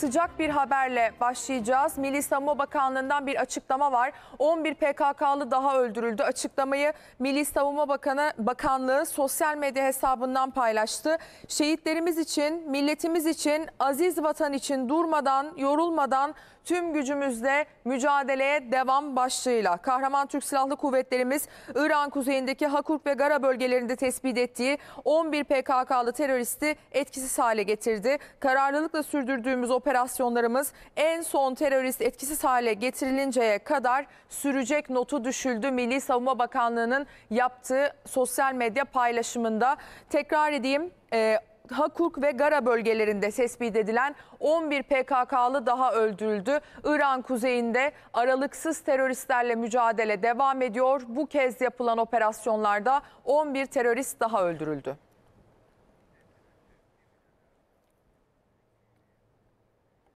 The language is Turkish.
Sıcak bir haberle başlayacağız. Milli Savunma Bakanlığı'ndan bir açıklama var. 11 PKK'lı daha öldürüldü. Açıklamayı Milli Savunma Bakanı Bakanlığı sosyal medya hesabından paylaştı. Şehitlerimiz için, milletimiz için, aziz vatan için durmadan, yorulmadan tüm gücümüzle mücadeleye devam başlığıyla. Kahraman Türk Silahlı Kuvvetlerimiz İran kuzeyindeki Hakurk ve Gara bölgelerinde tespit ettiği 11 PKK'lı teröristi etkisiz hale getirdi. Kararlılıkla sürdürdüğümüz operasyon operasyonlarımız en son terörist etkisiz hale getirilinceye kadar sürecek notu düşüldü. Milli Savunma Bakanlığı'nın yaptığı sosyal medya paylaşımında tekrar edeyim e, Hakuk ve Gara bölgelerinde tespit edilen 11 PKK'lı daha öldürüldü. İran kuzeyinde aralıksız teröristlerle mücadele devam ediyor. Bu kez yapılan operasyonlarda 11 terörist daha öldürüldü.